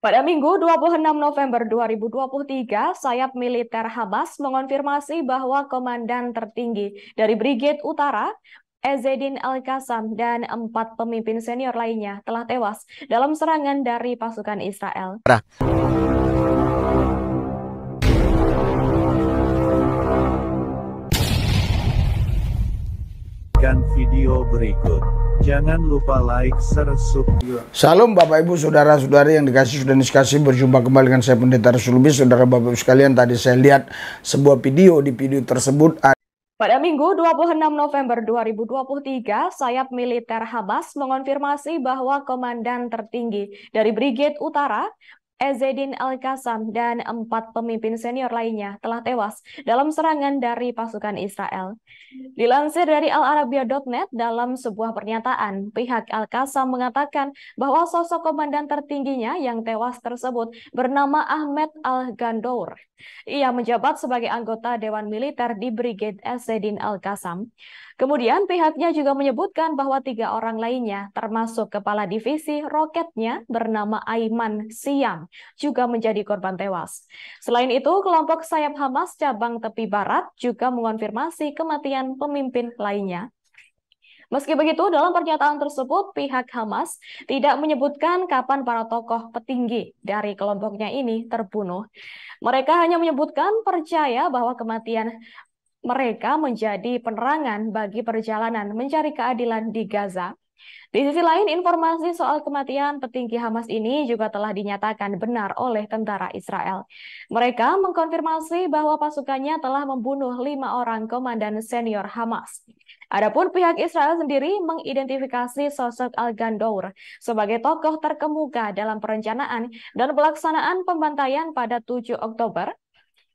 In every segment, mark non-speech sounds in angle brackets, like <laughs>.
Pada Minggu 26 November 2023, sayap militer Hamas mengonfirmasi bahwa komandan tertinggi dari Brigade Utara, Ezedin al Kasam dan empat pemimpin senior lainnya telah tewas dalam serangan dari pasukan Israel. Nah. Video berikut. Jangan lupa like, share, subscribe. Salam Bapak Ibu Saudara-saudari yang dikasih sudah dikasih berjumpa kembali dengan saya Pendeta Rasulubis Saudara Bapak Ibu sekalian tadi saya lihat sebuah video di video tersebut ada pada Minggu 26 November 2023, sayap militer Habas mengonfirmasi bahwa Komandan Tertinggi dari Brigade Utara Ezedin Al-Qassam, dan empat pemimpin senior lainnya telah tewas dalam serangan dari pasukan Israel. Dilansir dari Al Al-Arabia.net dalam sebuah pernyataan, pihak Al-Qassam mengatakan bahwa sosok komandan tertingginya yang tewas tersebut bernama Ahmed Al-Gandour. Ia menjabat sebagai anggota Dewan Militer di Brigade Sedin al qasam Kemudian pihaknya juga menyebutkan bahwa tiga orang lainnya, termasuk kepala divisi roketnya bernama Aiman Siam, juga menjadi korban tewas. Selain itu, kelompok sayap Hamas cabang tepi barat juga mengonfirmasi kematian pemimpin lainnya, Meski begitu, dalam pernyataan tersebut pihak Hamas tidak menyebutkan kapan para tokoh petinggi dari kelompoknya ini terbunuh. Mereka hanya menyebutkan percaya bahwa kematian mereka menjadi penerangan bagi perjalanan mencari keadilan di Gaza di sisi lain, informasi soal kematian petinggi Hamas ini juga telah dinyatakan benar oleh tentara Israel. Mereka mengkonfirmasi bahwa pasukannya telah membunuh lima orang komandan senior Hamas. Adapun pihak Israel sendiri mengidentifikasi sosok Al-Gandour sebagai tokoh terkemuka dalam perencanaan dan pelaksanaan pembantaian pada 7 Oktober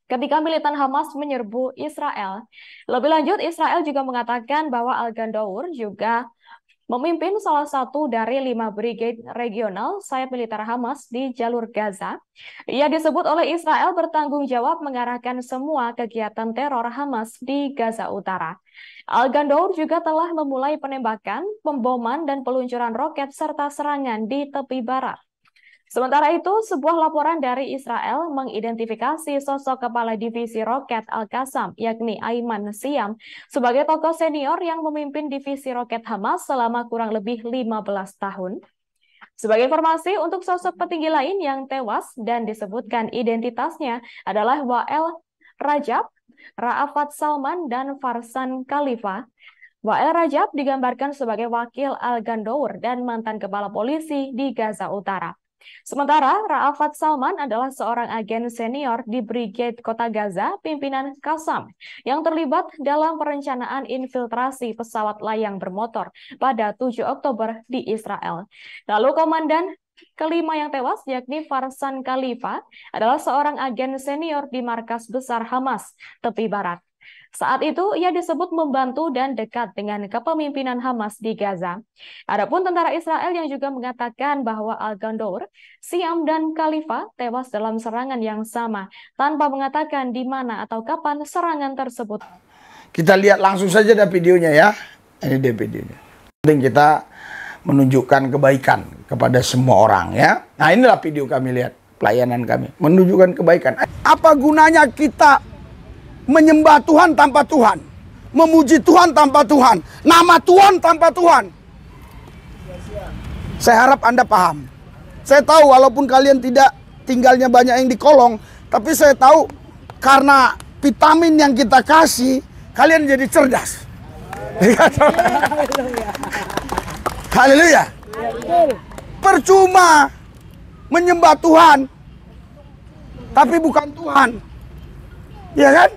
ketika militan Hamas menyerbu Israel. Lebih lanjut, Israel juga mengatakan bahwa Al-Gandour juga memimpin salah satu dari lima brigade regional sayap militer Hamas di jalur Gaza. Ia disebut oleh Israel bertanggung jawab mengarahkan semua kegiatan teror Hamas di Gaza Utara. Al Gandour juga telah memulai penembakan, pemboman, dan peluncuran roket serta serangan di tepi barat. Sementara itu, sebuah laporan dari Israel mengidentifikasi sosok kepala divisi roket Al-Qassam, yakni Aiman Siam, sebagai tokoh senior yang memimpin divisi roket Hamas selama kurang lebih 15 tahun. Sebagai informasi, untuk sosok petinggi lain yang tewas dan disebutkan identitasnya adalah Wael Rajab, Ra'afat Salman dan Farsan Khalifa. Wael Rajab digambarkan sebagai wakil Al-Gandour dan mantan kepala polisi di Gaza Utara. Sementara Ra'afat Salman adalah seorang agen senior di Brigade Kota Gaza, pimpinan Kasam, yang terlibat dalam perencanaan infiltrasi pesawat layang bermotor pada 7 Oktober di Israel. Lalu Komandan Kelima yang tewas, yakni Farsan Khalifa, adalah seorang agen senior di markas besar Hamas, tepi barat. Saat itu, ia disebut membantu dan dekat dengan kepemimpinan Hamas di Gaza. Adapun tentara Israel yang juga mengatakan bahwa Al-Gondor, Siam, dan Khalifa tewas dalam serangan yang sama, tanpa mengatakan di mana atau kapan serangan tersebut. Kita lihat langsung saja ada videonya ya. Ini dia videonya. Penting kita menunjukkan kebaikan kepada semua orang ya. Nah inilah video kami lihat pelayanan kami menunjukkan kebaikan. Apa gunanya kita menyembah Tuhan tanpa Tuhan, memuji Tuhan tanpa Tuhan, nama Tuhan tanpa Tuhan? Saya harap Anda paham. Saya tahu walaupun kalian tidak tinggalnya banyak yang di kolong, tapi saya tahu karena vitamin yang kita kasih, kalian jadi cerdas. <laughs> Iya, Haleluya. Percuma menyembah Tuhan tapi bukan Tuhan. Iya kan?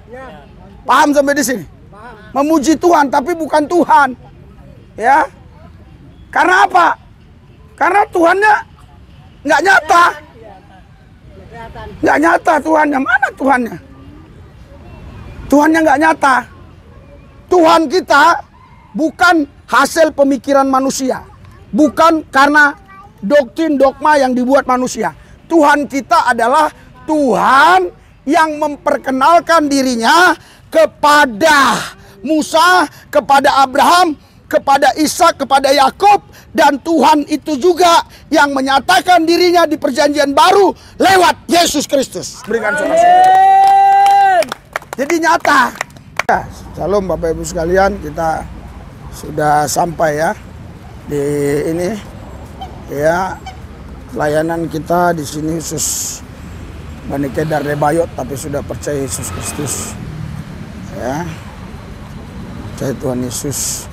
Paham sampai di sini? Memuji Tuhan tapi bukan Tuhan. Ya. Karena apa? Karena Tuhannya nggak nyata. Nggak nyata Tuhannya. Mana Tuhannya? Tuhannya nggak nyata. Tuhan kita bukan hasil pemikiran manusia bukan karena doktrin dogma yang dibuat manusia. Tuhan kita adalah Tuhan yang memperkenalkan dirinya kepada Musa, kepada Abraham, kepada Isa, kepada Yakub dan Tuhan itu juga yang menyatakan dirinya di perjanjian baru lewat Yesus Kristus. Berikan salam. Jadi nyata. Ya, salam Bapak Ibu sekalian, kita sudah sampai ya di ini ya layanan kita di sini khusus Bani Kedar Rebayot tapi sudah percaya Yesus Kristus ya percaya Tuhan Yesus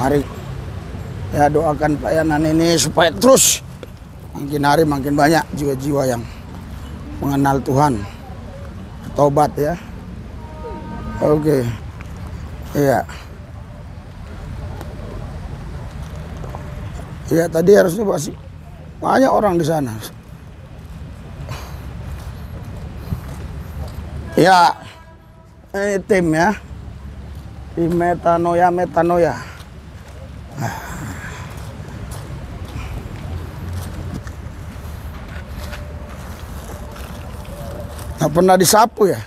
mari ya doakan pelayanan ini supaya terus makin hari makin banyak jiwa-jiwa yang mengenal Tuhan bertobat ya oke okay. iya yeah. Ya tadi harusnya pasti banyak orang di sana. Ya, ini tim ya. Tim metanoia metanoia. Nah, pernah disapu ya?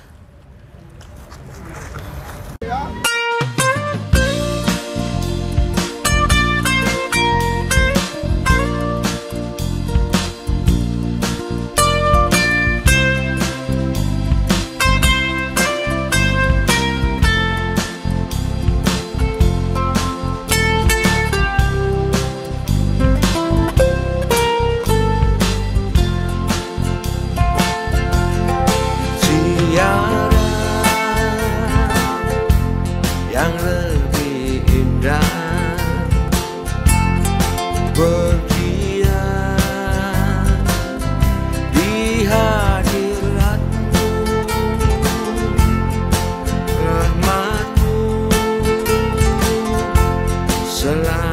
alive.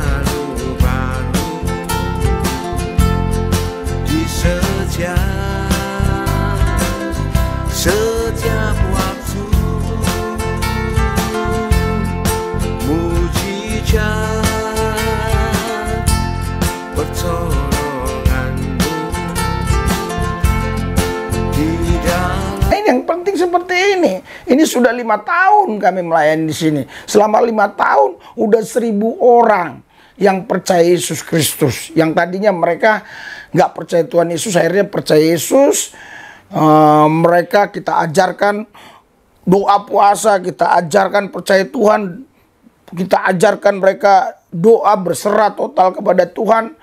Ini sudah lima tahun kami melayani di sini. Selama lima tahun udah seribu orang yang percaya Yesus Kristus. Yang tadinya mereka nggak percaya Tuhan Yesus, akhirnya percaya Yesus. Uh, mereka kita ajarkan doa puasa, kita ajarkan percaya Tuhan, kita ajarkan mereka doa berserah total kepada Tuhan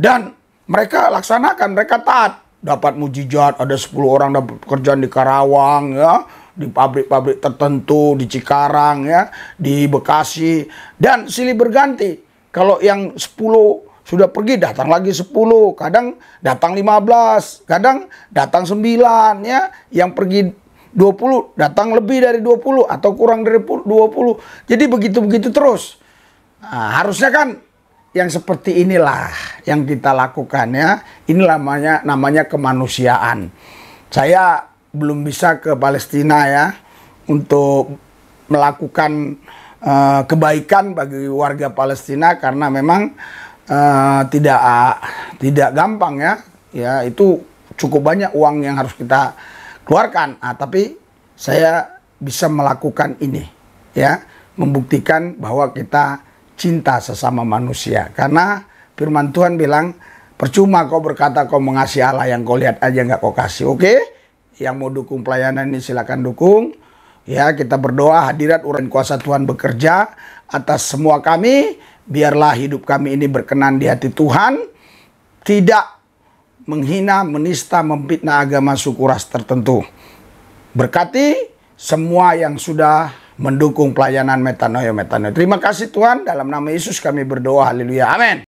dan mereka laksanakan, mereka taat. Dapat mujizat, ada 10 orang dapat pekerjaan di Karawang ya di pabrik-pabrik tertentu di Cikarang ya, di Bekasi dan silih berganti. Kalau yang 10 sudah pergi datang lagi 10, kadang datang 15, kadang datang 9 ya, yang pergi 20 datang lebih dari 20 atau kurang dari 20. Jadi begitu-begitu terus. Nah, harusnya kan yang seperti inilah yang kita lakukan ya. Ini namanya namanya kemanusiaan. Saya belum bisa ke Palestina ya untuk melakukan uh, kebaikan bagi warga Palestina karena memang uh, tidak uh, tidak gampang ya ya itu cukup banyak uang yang harus kita keluarkan ah tapi saya bisa melakukan ini ya membuktikan bahwa kita cinta sesama manusia karena firman Tuhan bilang percuma kau berkata kau mengasihi Allah yang kau lihat aja nggak kau kasih oke okay? Yang mau dukung pelayanan ini silakan dukung. Ya, kita berdoa hadirat uran kuasa Tuhan bekerja atas semua kami. Biarlah hidup kami ini berkenan di hati Tuhan. Tidak menghina, menista, memfitnah agama suku ras tertentu. Berkati semua yang sudah mendukung pelayanan metanoia metanoia. Terima kasih Tuhan, dalam nama Yesus kami berdoa. Haleluya. Amin.